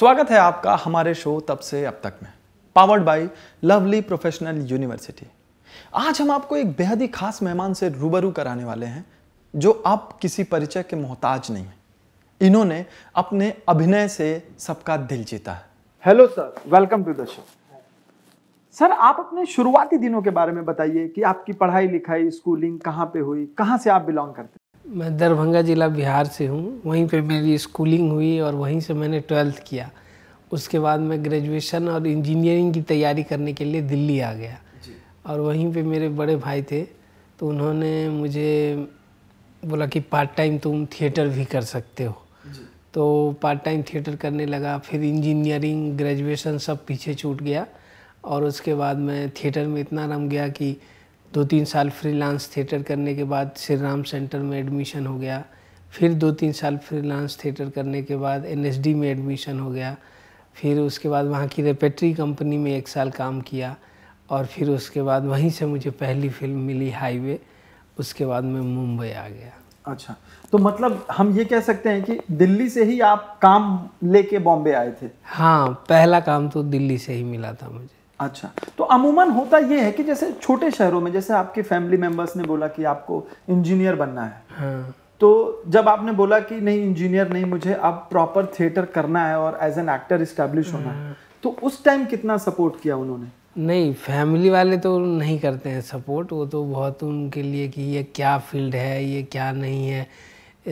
स्वागत है आपका हमारे शो तब से अब तक में powered by Lovely Professional University आज हम आपको एक बेहद ही खास मेहमान से रूबरू कराने वाले हैं जो आप किसी परिचय के मोहताज नहीं हैं इन्होंने अपने अभिनय से सबका दिल जीता है hello sir welcome to the show sir आप अपने शुरुआती दिनों के बारे में बताइए कि आपकी पढ़ाई लिखाई स्कूलिंग कहाँ पे हुई कहाँ से आप बिलोंग करते मैं दरभंगा ज़िला बिहार से हूँ वहीं पे मेरी स्कूलिंग हुई और वहीं से मैंने ट्वेल्थ किया उसके बाद मैं ग्रेजुएशन और इंजीनियरिंग की तैयारी करने के लिए दिल्ली आ गया और वहीं पे मेरे बड़े भाई थे तो उन्होंने मुझे बोला कि पार्ट टाइम तुम थिएटर भी कर सकते हो तो पार्ट टाइम थिएटर करने लगा फिर इंजीनियरिंग ग्रेजुएशन सब पीछे छूट गया और उसके बाद मैं थिएटर में इतना रम गया कि दो तीन साल फ्रीलांस थिएटर करने के बाद श्री राम सेंटर में एडमिशन हो गया फिर दो तीन साल फ्रीलांस थिएटर करने के बाद एनएसडी में एडमिशन हो गया फिर उसके बाद वहाँ की रेपेट्री कंपनी में एक साल काम किया और फिर उसके बाद वहीं से मुझे पहली फिल्म मिली हाईवे उसके बाद मैं मुंबई आ गया अच्छा तो मतलब हम ये कह सकते हैं कि दिल्ली से ही आप काम लेके बॉम्बे आए थे हाँ पहला काम तो दिल्ली से ही मिला था मुझे अच्छा तो अमूमन होता ये है कि जैसे छोटे शहरों में जैसे आपके फैमिली मेम्बर्स ने बोला कि आपको इंजीनियर बनना है हाँ। तो जब आपने बोला कि नहीं इंजीनियर नहीं मुझे अब प्रॉपर थिएटर करना है और एज एन एक्टर इस्टेब्लिश होना है हाँ। तो उस टाइम कितना सपोर्ट किया उन्होंने नहीं फैमिली वाले तो नहीं करते हैं सपोर्ट वो तो बहुत उनके लिए कि ये क्या फील्ड है ये क्या नहीं है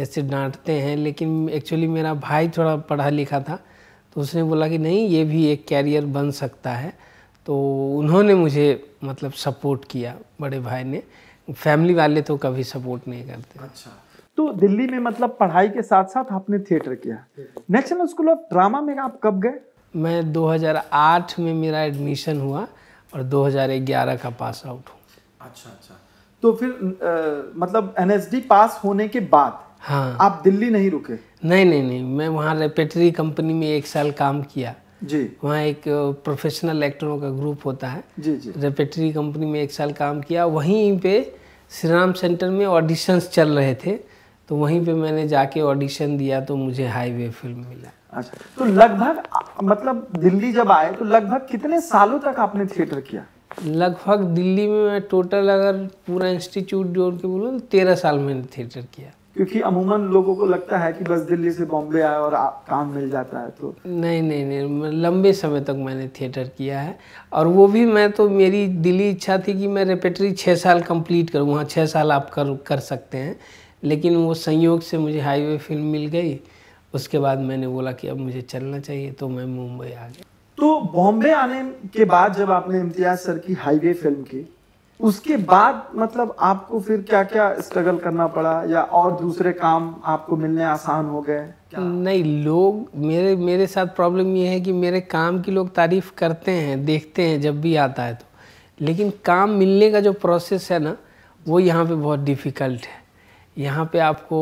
ऐसे डांटते हैं लेकिन एक्चुअली मेरा भाई थोड़ा पढ़ा लिखा था तो उसने बोला कि नहीं ये भी एक कैरियर बन सकता है तो उन्होंने मुझे मतलब सपोर्ट किया बड़े भाई ने फैमिली वाले तो कभी सपोर्ट नहीं करते अच्छा तो दिल्ली में मतलब पढ़ाई के साथ साथ आपने थिएटर किया नेशनल स्कूल ऑफ ड्रामा में आप कब गए मैं 2008 में मेरा एडमिशन हुआ और 2011 का पास आउट हूँ अच्छा अच्छा तो फिर आ, मतलब एन पास होने के बाद हाँ आप दिल्ली नहीं रुके नहीं नहीं नहीं मैं वहाँ रेपेटरी कंपनी में एक साल काम किया जी वहाँ एक प्रोफेशनल एक्टरों का ग्रुप होता है जी जी रेपेटरी कंपनी में एक साल काम किया वहीं पे श्री राम सेंटर में ऑडिशंस चल रहे थे तो वहीं पे मैंने जाके ऑडिशन दिया तो मुझे हाईवे फिल्म मिला अच्छा तो लगभग मतलब दिल्ली जब आए तो लगभग कितने सालों तक आपने थिएटर किया लगभग दिल्ली में मैं टोटल अगर पूरा इंस्टीट्यूट जोड़ के बोलूँ तो तेरह साल मैंने थिएटर किया क्योंकि अमूमन लोगों को लगता है कि बस दिल्ली से बॉम्बे आए और काम मिल जाता है तो नहीं नहीं नहीं लंबे समय तक मैंने थिएटर किया है और वो भी मैं तो मेरी दिली इच्छा थी कि मैं रेपेटरी छः साल कंप्लीट करूँ वहाँ छः साल आप कर कर सकते हैं लेकिन वो संयोग से मुझे हाईवे फिल्म मिल गई उसके बाद मैंने बोला कि अब मुझे चलना चाहिए तो मैं मुंबई आ गया तो बॉम्बे आने के बाद जब आपने इम्तियाज सर की हाईवे फिल्म की उसके बाद मतलब आपको फिर क्या क्या स्ट्रगल करना पड़ा या और दूसरे काम आपको मिलने आसान हो गए नहीं लोग मेरे मेरे साथ प्रॉब्लम ये है कि मेरे काम की लोग तारीफ करते हैं देखते हैं जब भी आता है तो लेकिन काम मिलने का जो प्रोसेस है ना वो यहाँ पे बहुत डिफ़िकल्ट है यहाँ पे आपको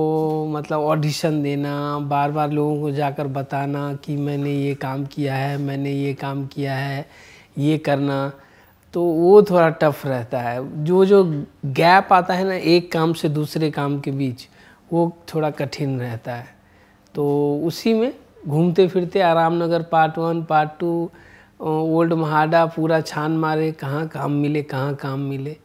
मतलब ऑडिशन देना बार बार लोगों को जाकर बताना कि मैंने ये काम किया है मैंने ये काम किया है ये करना तो वो थोड़ा टफ रहता है जो जो गैप आता है ना एक काम से दूसरे काम के बीच वो थोड़ा कठिन रहता है तो उसी में घूमते फिरते Aramnagar part one part two old MHADA पूरा छान मारे कहाँ काम मिले कहाँ काम मिले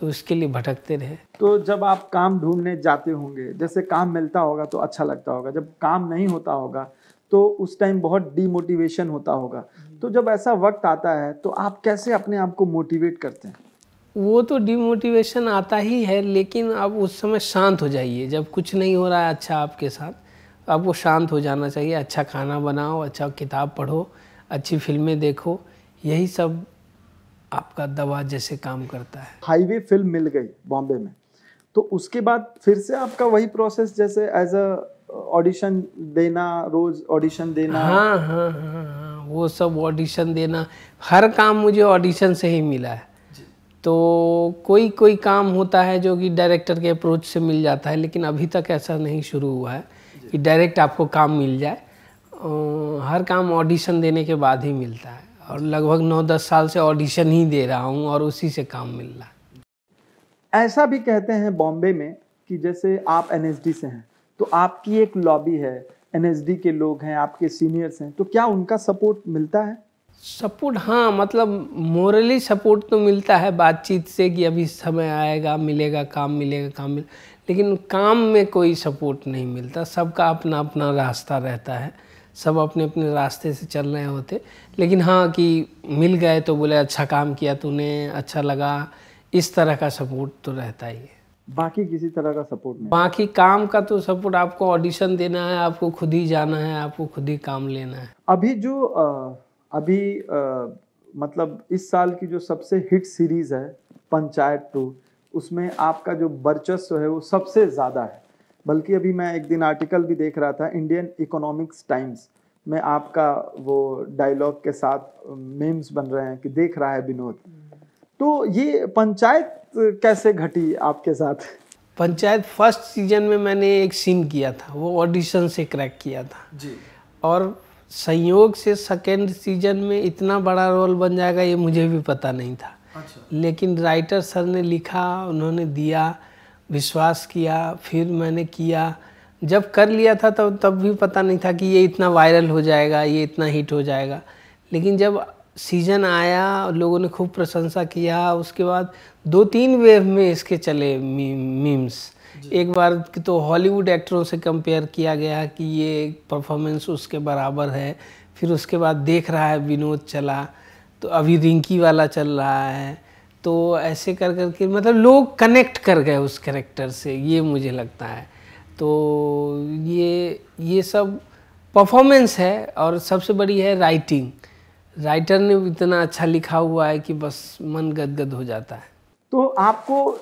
तो उसके लिए भटकते रहे तो जब आप काम ढूंढने जाते होंगे जैसे काम मिलता होगा तो अच्छा लगता होगा जब काम नहीं होता होगा तो उस टाइम बहुत डीमोटिवेशन होता होगा तो जब ऐसा वक्त आता है तो आप कैसे अपने आप को मोटिवेट करते हैं वो तो डीमोटिवेशन आता ही है लेकिन आप उस समय शांत हो जाइए जब कुछ नहीं हो रहा है अच्छा आपके साथ आपको शांत हो जाना चाहिए अच्छा खाना बनाओ अच्छा किताब पढ़ो अच्छी फिल्में देखो यही सब आपका दवा जैसे काम करता है हाईवे फिल्म मिल गई बॉम्बे में तो उसके बाद फिर से आपका वही प्रोसेस जैसे एज अ ऑडिशन देना रोज ऑडिशन देना हाँ हाँ हाँ हाँ वो सब ऑडिशन देना हर काम मुझे ऑडिशन से ही मिला है तो कोई कोई काम होता है जो कि डायरेक्टर के अप्रोच से मिल जाता है लेकिन अभी तक ऐसा नहीं शुरू हुआ है कि डायरेक्ट आपको काम मिल जाए हर काम ऑडिशन देने के बाद ही मिलता है और लगभग नौ दस साल से ऑडिशन ही दे रहा हूँ और उसी से काम मिल रहा है ऐसा भी कहते हैं बॉम्बे में कि जैसे आप एन से हैं तो आपकी एक लॉबी है एनएसडी के लोग हैं आपके सीनियर्स हैं तो क्या उनका सपोर्ट मिलता है सपोर्ट हाँ मतलब मोरली सपोर्ट तो मिलता है बातचीत से कि अभी समय आएगा मिलेगा काम मिलेगा काम मिलेगा लेकिन काम में कोई सपोर्ट नहीं मिलता सबका अपना अपना रास्ता रहता है सब अपने अपने रास्ते से चल रहे होते लेकिन हाँ कि मिल गए तो बोले अच्छा काम किया तूने अच्छा लगा इस तरह का सपोर्ट तो रहता ही है बाकी किसी तरह का सपोर्ट नहीं बाकी काम का तो सपोर्ट आपको ऑडिशन देना है आपको खुद ही जाना है आपको खुद ही काम लेना है अभी जो अभी मतलब इस साल की जो सबसे हिट सीरीज है पंचायत टू उसमें आपका जो वर्चस्व है वो सबसे ज़्यादा है बल्कि अभी मैं एक दिन आर्टिकल भी देख रहा था इंडियन इकोनॉमिक्स टाइम्स में आपका वो डायलॉग के साथ मेम्स बन रहे हैं कि देख रहा है विनोद तो ये पंचायत कैसे घटी आपके साथ पंचायत फर्स्ट सीजन में मैंने एक सीन किया था वो ऑडिशन से क्रैक किया था जी और संयोग से सेकेंड सीजन में इतना बड़ा रोल बन जाएगा ये मुझे भी पता नहीं था अच्छा। लेकिन राइटर सर ने लिखा उन्होंने दिया विश्वास किया फिर मैंने किया जब कर लिया था तब तो, तब भी पता नहीं था कि ये इतना वायरल हो जाएगा ये इतना हिट हो जाएगा लेकिन जब सीज़न आया लोगों ने खूब प्रशंसा किया उसके बाद दो तीन वेव में इसके चले मी, मीम्स एक बार तो हॉलीवुड एक्टरों से कंपेयर किया गया कि ये परफॉर्मेंस उसके बराबर है फिर उसके बाद देख रहा है विनोद चला तो अभी रिंकी वाला चल रहा है तो ऐसे कर कर के मतलब लोग कनेक्ट कर गए उस करेक्टर से ये मुझे लगता है तो ये ये सब परफॉर्मेंस है और सबसे बड़ी है राइटिंग राइटर ने इतना अच्छा लिखा हुआ है कि बस मन गदगद हो जाता है तो आपको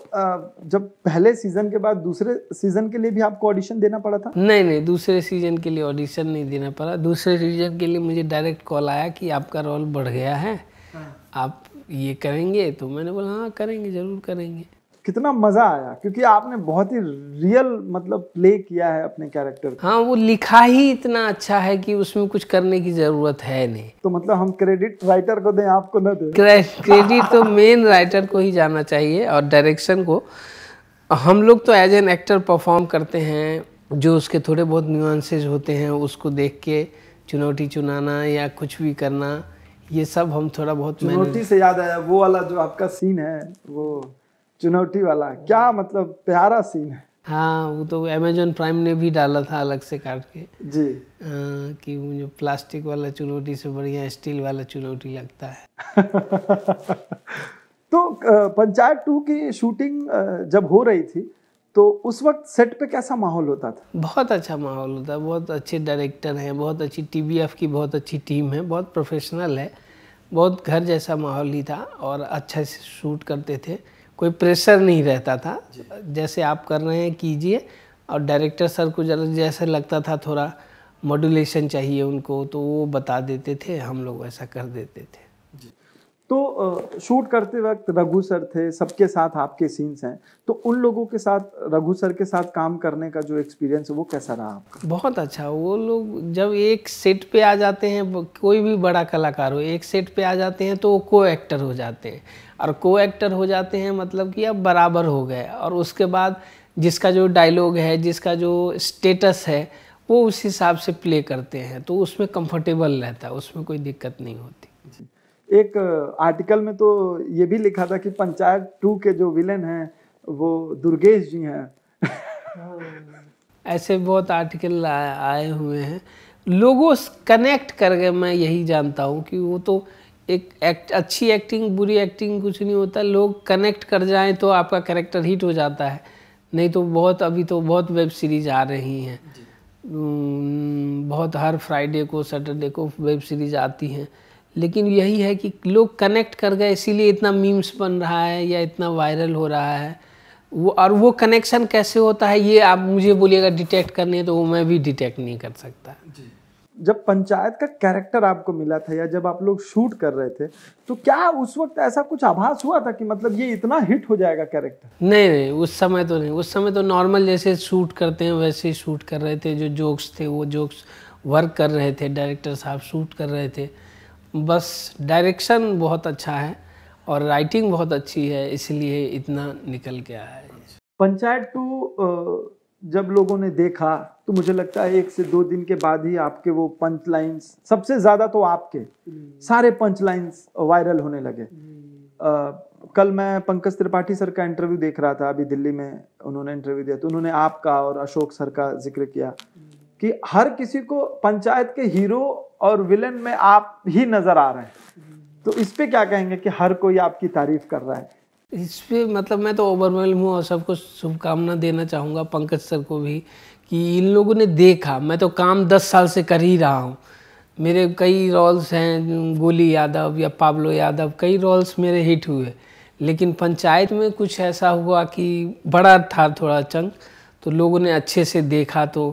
जब पहले सीजन के बाद दूसरे सीजन के लिए भी आपको ऑडिशन देना पड़ा था नहीं नहीं दूसरे सीजन के लिए ऑडिशन नहीं देना पड़ा दूसरे सीजन के लिए मुझे डायरेक्ट कॉल आया कि आपका रोल बढ़ गया है हाँ। आप ये करेंगे तो मैंने बोला हाँ करेंगे ज़रूर करेंगे कितना मजा आया क्योंकि आपने बहुत ही रियल मतलब प्ले किया है अपने कैरेक्टर हाँ वो लिखा ही इतना अच्छा है कि उसमें कुछ करने की जरूरत है नहीं तो मतलब हम क्रेडिट राइटर को दें आपको ना दें क्रेडिट तो मेन राइटर को ही जाना चाहिए और डायरेक्शन को हम लोग तो एज एन एक्टर परफॉर्म करते हैं जो उसके थोड़े बहुत न्यूंसेज होते हैं उसको देख के चुनौती चुनाना या कुछ भी करना ये सब हम थोड़ा बहुत चुनौती से याद आया वो वाला जो आपका सीन है वो चुनौती वाला क्या मतलब प्यारा सीन है हाँ वो तो अमेजोन प्राइम ने भी डाला था अलग से काट के जी आ, कि मुझे प्लास्टिक वाला चुनौती से बढ़िया स्टील वाला चुनौती लगता है तो पंचायत टू की शूटिंग जब हो रही थी तो उस वक्त सेट पे कैसा माहौल होता था बहुत अच्छा माहौल होता है बहुत अच्छे डायरेक्टर हैं बहुत अच्छी टी की बहुत अच्छी टीम है बहुत प्रोफेशनल है बहुत घर जैसा माहौल ही था और अच्छा से शूट करते थे कोई प्रेशर नहीं रहता था जैसे आप कर रहे हैं कीजिए और डायरेक्टर सर को जरा जैसे लगता था थोड़ा मॉड्यूलेशन चाहिए उनको तो वो बता देते थे हम लोग ऐसा कर देते थे तो शूट करते वक्त रघु सर थे सबके साथ आपके सीन्स हैं तो उन लोगों के साथ रघु सर के साथ काम करने का जो एक्सपीरियंस है वो कैसा रहा आपका बहुत अच्छा वो लोग जब एक सेट पे आ जाते हैं कोई भी बड़ा कलाकार हो एक सेट पे आ जाते हैं तो वो को एक्टर हो जाते हैं और को एक्टर हो जाते हैं मतलब कि अब बराबर हो गए और उसके बाद जिसका जो डायलॉग है जिसका जो स्टेटस है वो उस हिसाब से प्ले करते हैं तो उसमें कंफर्टेबल रहता है उसमें कोई दिक्कत नहीं होती एक आर्टिकल में तो ये भी लिखा था कि पंचायत टू के जो विलेन हैं वो दुर्गेश जी हैं हाँ। ऐसे बहुत आर्टिकल आए हुए हैं लोगों कनेक्ट कर गए मैं यही जानता हूँ कि वो तो एक एक्ट अच्छी एक्टिंग बुरी एक्टिंग कुछ नहीं होता लोग कनेक्ट कर जाएं तो आपका करेक्टर हिट हो जाता है नहीं तो बहुत अभी तो बहुत वेब सीरीज आ रही हैं बहुत हर फ्राइडे को सैटरडे को वेब सीरीज आती हैं लेकिन यही है कि लोग कनेक्ट कर गए इसीलिए इतना मीम्स बन रहा है या इतना वायरल हो रहा है वो और वो कनेक्शन कैसे होता है ये आप मुझे बोलिएगा डिटेक्ट करने तो वो मैं भी डिटेक्ट नहीं कर सकता जी जब पंचायत का कैरेक्टर आपको मिला था या जब आप लोग शूट कर रहे थे तो क्या उस वक्त ऐसा कुछ आभास हुआ था कि मतलब ये इतना हिट हो जाएगा कैरेक्टर नहीं नहीं उस समय तो नहीं उस समय तो नॉर्मल जैसे शूट करते हैं वैसे ही शूट कर रहे थे जो जोक्स थे वो जोक्स वर्क कर रहे थे डायरेक्टर साहब शूट कर रहे थे बस डायरेक्शन बहुत अच्छा है और राइटिंग बहुत अच्छी है इसलिए इतना निकल के आया है पंचायत टू जब लोगों ने देखा तो मुझे लगता है एक से दो दिन के बाद ही आपके वो पंच लाइन्स सबसे ज़्यादा तो आपके हम्म। सारे पंच लाइन्स वायरल होने लगे आ, हम्म। कल मैं पंकज त्रिपाठी सर का इंटरव्यू देख रहा था अभी दिल्ली में उन्होंने इंटरव्यू दिया तो उन्होंने आपका और अशोक सर का जिक्र किया हम्म। कि हर किसी को पंचायत के हीरो और विलेन में आप ही नजर आ रहे हैं तो इस पे क्या कहेंगे कि हर कोई आपकी तारीफ कर रहा है इस पे मतलब मैं तो ओवरवेलम हूँ और सबको शुभकामना देना चाहूँगा पंकज सर को भी कि इन लोगों ने देखा मैं तो काम दस साल से कर ही रहा हूँ मेरे कई रोल्स हैं गोली यादव या पाब्लो यादव कई रोल्स मेरे हिट हुए लेकिन पंचायत में कुछ ऐसा हुआ कि बड़ा था थोड़ा चंग तो लोगों ने अच्छे से देखा तो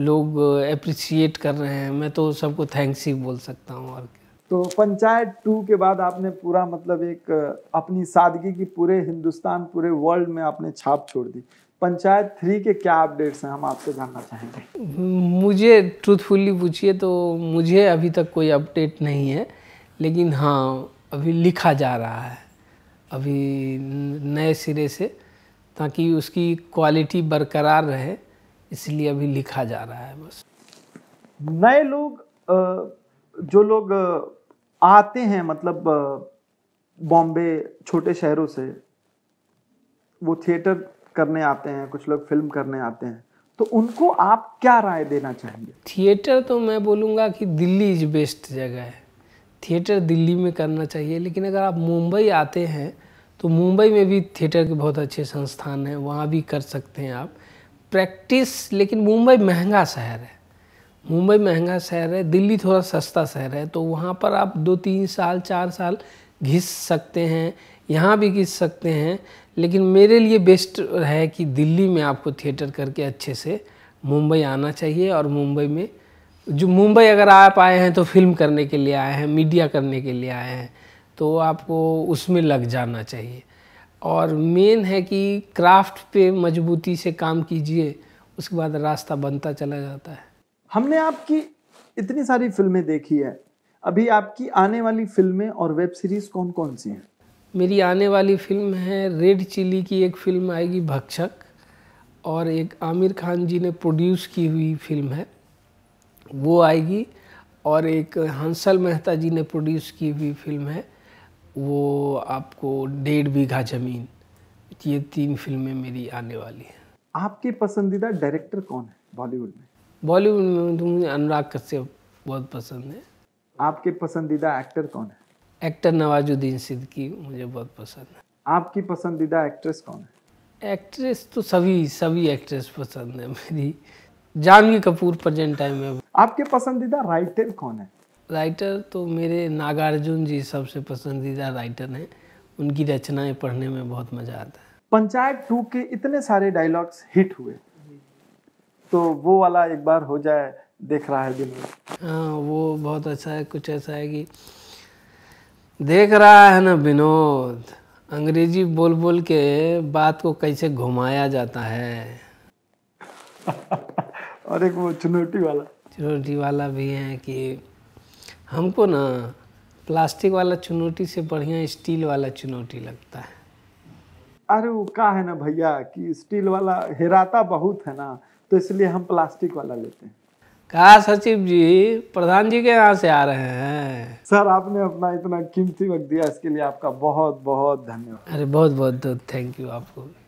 लोग अप्रिसिएट कर रहे हैं मैं तो सबको थैंक्स ही बोल सकता हूँ और तो पंचायत टू के बाद आपने पूरा मतलब एक अपनी सादगी की पूरे हिंदुस्तान पूरे वर्ल्ड में आपने छाप छोड़ दी पंचायत थ्री के क्या अपडेट्स हैं हम आपसे जानना चाहेंगे मुझे ट्रूथफुली पूछिए तो मुझे अभी तक कोई अपडेट नहीं है लेकिन हाँ अभी लिखा जा रहा है अभी नए सिरे से ताकि उसकी क्वालिटी बरकरार रहे इसलिए अभी लिखा जा रहा है बस नए लोग जो लोग आते हैं मतलब बॉम्बे छोटे शहरों से वो थिएटर करने आते हैं कुछ लोग फिल्म करने आते हैं तो उनको आप क्या राय देना चाहेंगे थिएटर तो मैं बोलूँगा कि दिल्ली इज बेस्ट जगह है थिएटर दिल्ली में करना चाहिए लेकिन अगर आप मुंबई आते हैं तो मुंबई में भी थिएटर के बहुत अच्छे संस्थान हैं वहाँ भी कर सकते हैं आप प्रैक्टिस लेकिन मुंबई महंगा शहर है मुंबई महंगा शहर है दिल्ली थोड़ा सस्ता शहर है तो वहाँ पर आप दो तीन साल चार साल घिस सकते हैं यहाँ भी घिस सकते हैं लेकिन मेरे लिए बेस्ट है कि दिल्ली में आपको थिएटर करके अच्छे से मुंबई आना चाहिए और मुंबई में जो मुंबई अगर आप आए हैं तो फिल्म करने के लिए आए हैं मीडिया करने के लिए आए हैं तो आपको उसमें लग जाना चाहिए और मेन है कि क्राफ्ट पे मजबूती से काम कीजिए उसके बाद रास्ता बनता चला जाता है हमने आपकी इतनी सारी फिल्में देखी है अभी आपकी आने वाली फिल्में और वेब सीरीज कौन कौन सी हैं मेरी आने वाली फिल्म है रेड चिली की एक फिल्म आएगी भक्षक और एक आमिर खान जी ने प्रोड्यूस की हुई फिल्म है वो आएगी और एक हंसल मेहता जी ने प्रोड्यूस की हुई फिल्म है वो आपको डेढ़ बीघा ज़मीन ये तीन फिल्में मेरी आने वाली हैं आपके पसंदीदा डायरेक्टर कौन है बॉलीवुड में बॉलीवुड में तो मुझे अनुराग कश्यप बहुत पसंद है आपके पसंदीदा एक्टर कौन है एक्टर नवाजुद्दीन सिद्दीकी मुझे बहुत पसंद है आपकी पसंदीदा एक्ट्रेस कौन है एक्ट्रेस तो सभी सभी एक्ट्रेस पसंद है मेरी जानवी कपूर प्रेजेंट टाइम में आपके पसंदीदा राइटर कौन है राइटर तो मेरे नागार्जुन जी सबसे पसंदीदा राइटर हैं उनकी रचनाएं पढ़ने में बहुत मज़ा आता है पंचायत टू के इतने सारे डायलॉग्स हिट हुए तो वो वाला एक बार हो जाए देख रहा है दिन हाँ वो बहुत अच्छा है कुछ ऐसा है कि देख रहा है ना विनोद अंग्रेजी बोल बोल के बात को कैसे घुमाया जाता है और एक वो चुनौती वाला चुनौती वाला भी है कि हमको ना प्लास्टिक वाला चुनौती से बढ़िया स्टील वाला चुनौती लगता है अरे वो का है ना भैया कि स्टील वाला हेराता बहुत है ना तो इसलिए हम प्लास्टिक वाला लेते हैं कहा सचिव जी प्रधान जी के यहाँ से आ रहे हैं सर आपने अपना इतना कीमती वक्त दिया इसके लिए आपका बहुत बहुत धन्यवाद अरे बहुत बहुत थैंक यू आपको